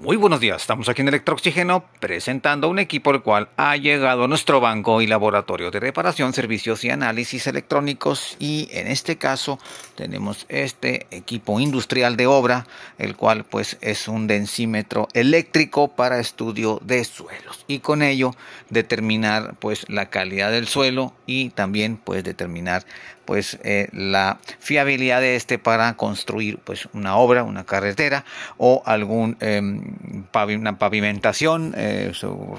Muy buenos días, estamos aquí en Electrooxígeno presentando un equipo el cual ha llegado a nuestro banco y laboratorio de reparación, servicios y análisis electrónicos y en este caso tenemos este equipo industrial de obra el cual pues es un densímetro eléctrico para estudio de suelos y con ello determinar pues la calidad del suelo y también pues determinar pues eh, la fiabilidad de este para construir pues una obra, una carretera o algún em, una pavimentación. Eh,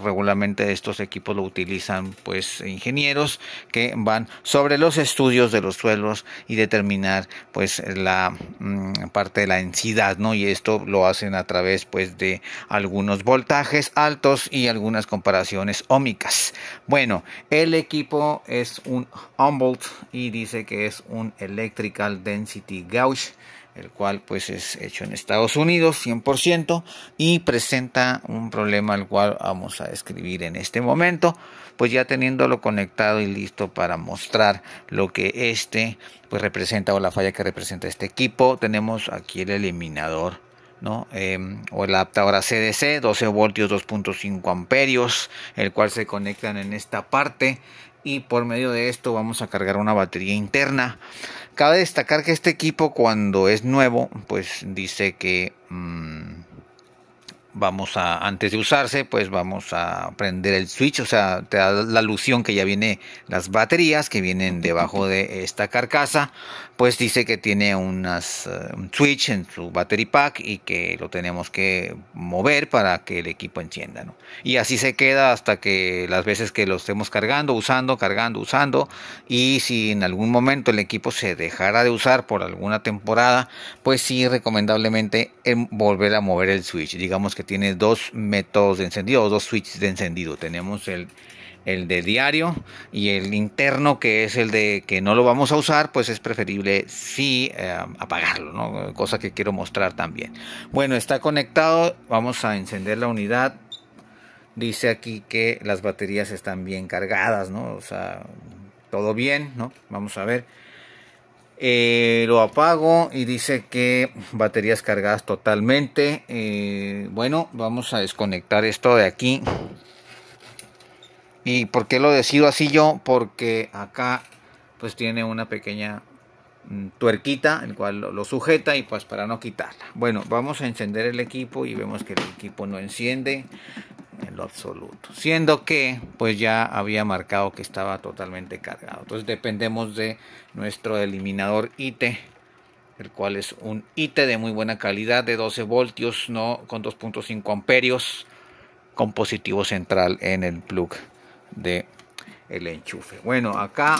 regularmente estos equipos lo utilizan pues ingenieros que van sobre los estudios de los suelos y determinar pues la mm, parte de la densidad, ¿no? Y esto lo hacen a través pues de algunos voltajes altos y algunas comparaciones ómicas. Bueno, el equipo es un Humboldt y dice que es un Electrical Density Gauge, el cual pues es hecho en Estados Unidos 100% y presenta un problema al cual vamos a describir en este momento, pues ya teniéndolo conectado y listo para mostrar lo que este pues representa o la falla que representa este equipo, tenemos aquí el eliminador ¿no? Em, o el adaptador a CDC, 12 voltios, 2.5 amperios, el cual se conectan en esta parte y por medio de esto vamos a cargar una batería interna. Cabe destacar que este equipo cuando es nuevo, pues dice que... Mm, vamos a, antes de usarse, pues vamos a prender el switch, o sea, te da la alusión que ya viene las baterías que vienen debajo de esta carcasa, pues dice que tiene unas, eh, un switch en su battery pack y que lo tenemos que mover para que el equipo encienda, ¿no? Y así se queda hasta que las veces que lo estemos cargando, usando, cargando, usando, y si en algún momento el equipo se dejara de usar por alguna temporada, pues sí, recomendablemente em, volver a mover el switch, digamos que que tiene dos métodos de encendido dos switches de encendido. Tenemos el, el de diario y el interno que es el de que no lo vamos a usar, pues es preferible sí eh, apagarlo, cosa que quiero mostrar también. Bueno, está conectado, vamos a encender la unidad. Dice aquí que las baterías están bien cargadas, ¿no? O sea, todo bien, ¿no? Vamos a ver. Eh, lo apago y dice que baterías cargadas totalmente. Eh, bueno, vamos a desconectar esto de aquí. ¿Y por qué lo decido así yo? Porque acá pues tiene una pequeña mm, tuerquita, el cual lo sujeta y pues para no quitarla. Bueno, vamos a encender el equipo y vemos que el equipo no enciende absoluto. Siendo que, pues ya había marcado que estaba totalmente cargado. Entonces dependemos de nuestro eliminador IT, el cual es un IT de muy buena calidad, de 12 voltios, no con 2.5 amperios, con positivo central en el plug de el enchufe. Bueno, acá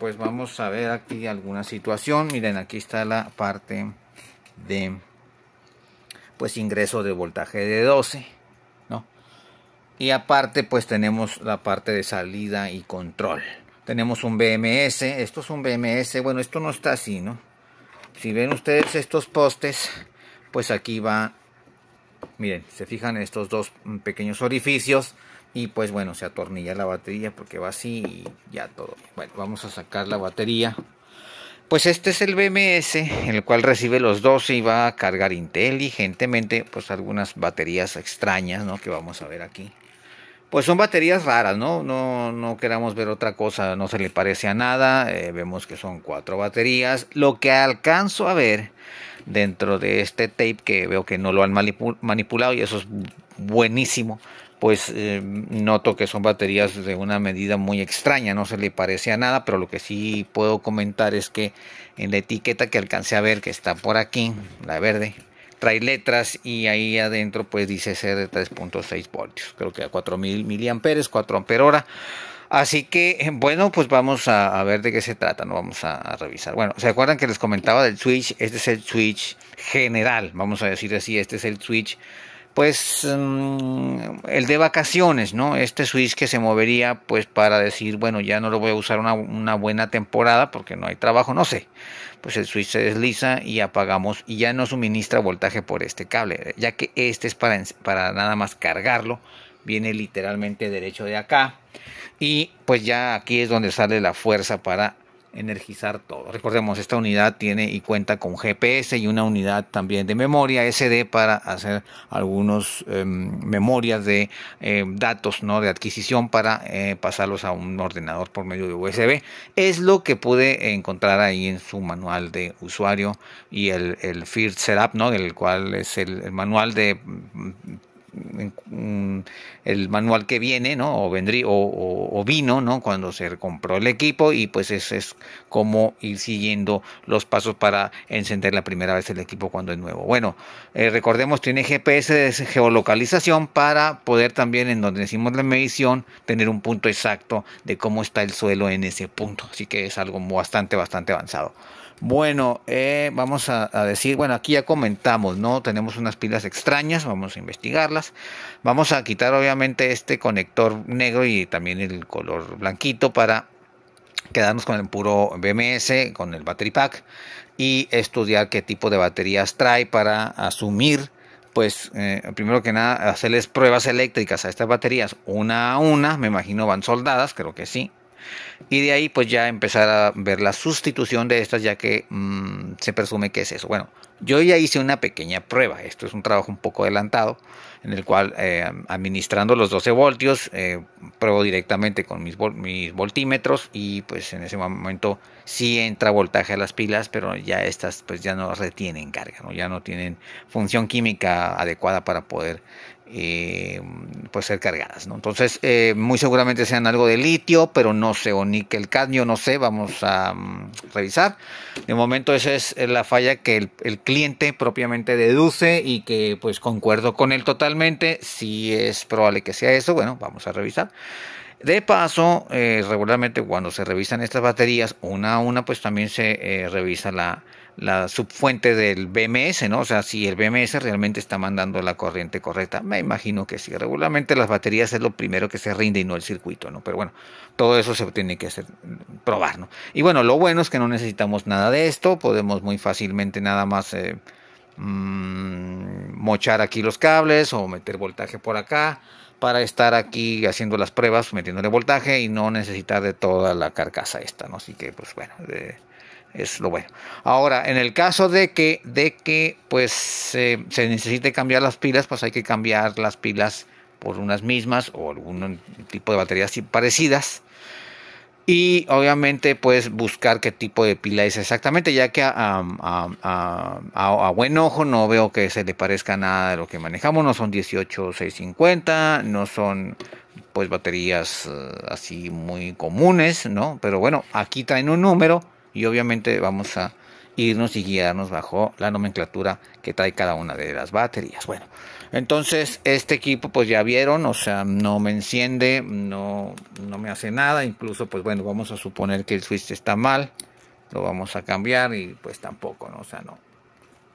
pues vamos a ver aquí alguna situación. Miren, aquí está la parte de pues ingreso de voltaje de 12 y aparte pues tenemos la parte de salida y control. Tenemos un BMS, esto es un BMS, bueno esto no está así, ¿no? Si ven ustedes estos postes, pues aquí va, miren, se fijan estos dos pequeños orificios y pues bueno, se atornilla la batería porque va así y ya todo. Bueno, vamos a sacar la batería. Pues este es el BMS, el cual recibe los dos y va a cargar inteligentemente pues algunas baterías extrañas, ¿no? Que vamos a ver aquí pues son baterías raras, ¿no? No, queramos ver otra cosa, no se le parece a nada. Eh, vemos que son cuatro baterías. Lo que alcanzo a ver dentro de este tape, que veo que no lo han manipulado y eso es buenísimo, pues eh, noto que son baterías de una medida muy extraña, no se le parece a nada, pero lo que sí puedo comentar es que en la etiqueta que alcancé a ver, que está por aquí, la verde, trae letras y ahí adentro pues dice ser de 3.6 voltios, creo que a 4000 miliamperes, 4 amper hora. Así que, bueno, pues vamos a, ver de qué se trata, no vamos a, a, revisar. Bueno, ¿se acuerdan que les comentaba del switch? Este es el switch general, vamos a decir así, este es el switch pues mm, el de vacaciones, ¿no? Este switch que se movería pues para decir, bueno, ya no lo voy a usar una, buena temporada porque no hay trabajo, no sé. Pues el switch se desliza y apagamos y ya no suministra voltaje por este cable, ya que este es para, para nada más cargarlo, viene literalmente derecho de acá y pues ya aquí es donde sale la fuerza para energizar todo. Recordemos, esta unidad tiene y cuenta con GPS y una unidad también de memoria SD para hacer algunos em, memorias de em, datos ¿no? de adquisición para eh, pasarlos a un ordenador por medio de USB. Es lo que pude encontrar ahí en su manual de usuario y el, el Setup, ¿no? del cual es el manual de Mm, el manual que viene, ¿no? O, o, vino, ¿no? Cuando se compró el equipo y pues ese es como ir siguiendo los pasos para encender la primera vez el equipo cuando es nuevo. Bueno, eh, recordemos, tiene GPS de geolocalización para poder también en donde hicimos la medición tener un punto exacto de cómo está el suelo en ese punto. Así que es algo bastante, bastante avanzado. Bueno, eh, vamos a, decir, bueno, aquí ya comentamos, ¿no? Tenemos unas pilas extrañas, vamos a investigarlas. Vamos a quitar obviamente este conector negro y también el color blanquito para quedarnos con el puro BMS, con el battery pack y estudiar qué tipo de baterías trae para asumir pues eh, primero que nada hacerles pruebas eléctricas a estas baterías una a una, me imagino van soldadas, creo que sí, y de ahí pues ya empezar a ver la sustitución de estas ya que mm, se presume que es eso. Bueno, yo ya hice una pequeña prueba, esto es un trabajo un poco adelantado en el cual eh, administrando los 12 voltios eh, pruebo directamente con mis, voltímetros y pues en ese momento sí entra voltaje a las pilas pero ya estas pues ya no retienen carga, ¿no? ya no tienen función química adecuada para poder eh, pues ser cargadas. Entonces, eh, muy seguramente sean algo de litio, pero no sé, o níquel, cadmio, no sé, vamos a mm, revisar. De momento esa es la falla que el, cliente propiamente deduce y que pues concuerdo con él totalmente. Si es probable que sea eso, bueno, vamos a revisar. De paso, eh, regularmente cuando se revisan estas baterías, una a una, pues también se eh, revisa la la subfuente del BMS, ¿no? O sea, si el BMS realmente está mandando la corriente correcta, me imagino que sí. Regularmente las baterías es lo primero que se rinde y no el circuito, ¿no? Pero bueno, todo eso se tiene que hacer, probar, ¿no? Y bueno, lo bueno es que no necesitamos nada de esto, podemos muy fácilmente nada más eh, mm, mochar aquí los cables o meter voltaje por acá para estar aquí haciendo las pruebas, metiéndole voltaje y no necesitar de toda la carcasa esta, ¿no? Así que, pues bueno, de es lo bueno. Ahora, en el caso de que, de que pues, eh, se necesite cambiar las pilas, pues hay que cambiar las pilas por unas mismas o algún tipo de baterías parecidas. Y obviamente, pues buscar qué tipo de pila es exactamente, ya que a, buen ojo no veo que se le parezca nada de lo que manejamos. No son 18650, no son pues baterías eh, así muy comunes, ¿no? Pero bueno, aquí traen un número y obviamente vamos a irnos y guiarnos bajo la nomenclatura que trae cada una de las baterías. Bueno, entonces este equipo pues ya vieron, o sea, no me enciende, no, no me hace nada, incluso pues bueno, vamos a suponer que el switch está mal, lo vamos a cambiar y pues tampoco, ¿no? o sea, no,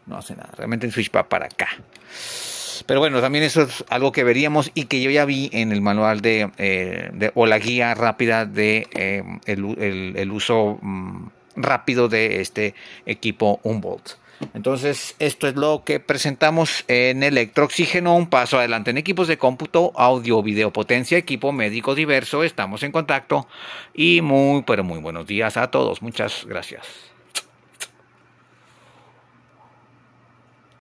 no hace nada, realmente el switch va para acá. Pero bueno, también eso es algo que veríamos y que yo ya vi en el manual de, eh, o la guía rápida de eh, el, uso... Mm, rápido de este equipo Humboldt. Entonces, esto es lo que presentamos en electrooxígeno, un paso adelante en equipos de cómputo, audio, video, potencia, equipo médico diverso, estamos en contacto y muy, pero muy buenos días a todos, muchas gracias.